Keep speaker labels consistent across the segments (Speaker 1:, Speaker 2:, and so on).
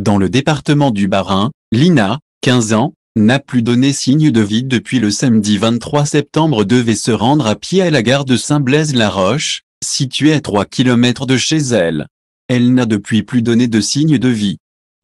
Speaker 1: Dans le département du Bas-Rhin, Lina, 15 ans, n'a plus donné signe de vie depuis le samedi 23 septembre devait se rendre à pied à la gare de Saint-Blaise-la-Roche, située à 3 km de chez elle. Elle n'a depuis plus donné de signe de vie.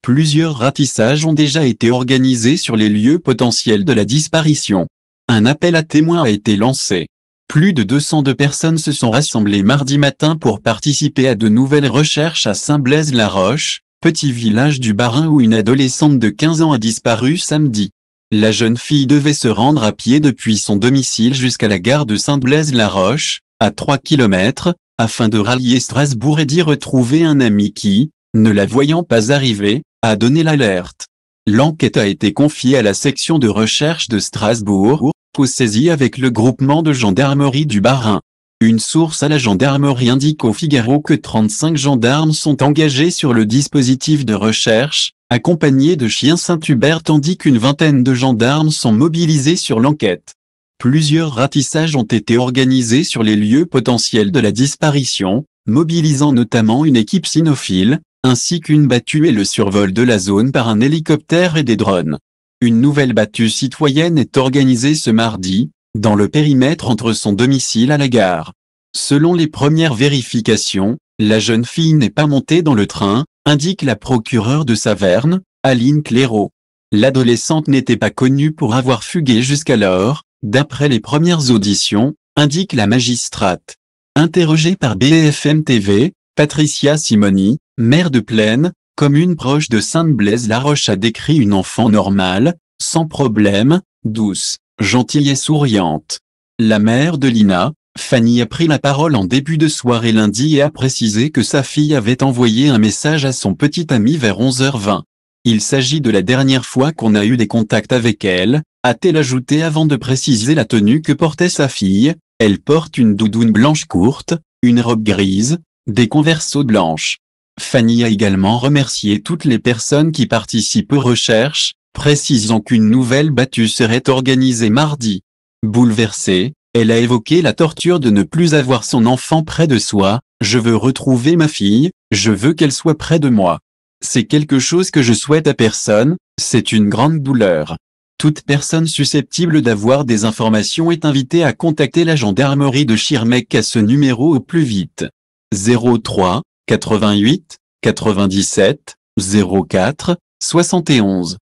Speaker 1: Plusieurs ratissages ont déjà été organisés sur les lieux potentiels de la disparition. Un appel à témoins a été lancé. Plus de de personnes se sont rassemblées mardi matin pour participer à de nouvelles recherches à Saint-Blaise-la-Roche, petit village du Barin rhin où une adolescente de 15 ans a disparu samedi. La jeune fille devait se rendre à pied depuis son domicile jusqu'à la gare de Saint-Blaise-la-Roche, à 3 km, afin de rallier Strasbourg et d'y retrouver un ami qui, ne la voyant pas arriver, a donné l'alerte. L'enquête a été confiée à la section de recherche de Strasbourg, ou saisie avec le groupement de gendarmerie du Barin. Une source à la gendarmerie indique au Figaro que 35 gendarmes sont engagés sur le dispositif de recherche, accompagnés de chiens Saint-Hubert tandis qu'une vingtaine de gendarmes sont mobilisés sur l'enquête. Plusieurs ratissages ont été organisés sur les lieux potentiels de la disparition, mobilisant notamment une équipe cynophile, ainsi qu'une battue et le survol de la zone par un hélicoptère et des drones. Une nouvelle battue citoyenne est organisée ce mardi, dans le périmètre entre son domicile à la gare. Selon les premières vérifications, la jeune fille n'est pas montée dans le train, indique la procureure de Saverne, Aline Clairaut. L'adolescente n'était pas connue pour avoir fugué jusqu'alors, d'après les premières auditions, indique la magistrate. Interrogée par BFM TV, Patricia Simoni, mère de Plaine, commune proche de Sainte-Blaise-la-Roche a décrit une enfant normale, sans problème, douce gentille et souriante. La mère de Lina, Fanny a pris la parole en début de soirée lundi et a précisé que sa fille avait envoyé un message à son petit ami vers 11h20. Il s'agit de la dernière fois qu'on a eu des contacts avec elle, a-t-elle ajouté avant de préciser la tenue que portait sa fille. Elle porte une doudoune blanche courte, une robe grise, des conversos blanches. Fanny a également remercié toutes les personnes qui participent aux recherches, précisant qu'une nouvelle battue serait organisée mardi. Bouleversée, elle a évoqué la torture de ne plus avoir son enfant près de soi, je veux retrouver ma fille, je veux qu'elle soit près de moi. C'est quelque chose que je souhaite à personne, c'est une grande douleur. Toute personne susceptible d'avoir des informations est invitée à contacter la gendarmerie de Schirmeck à ce numéro au plus vite. 03 88 97 04 71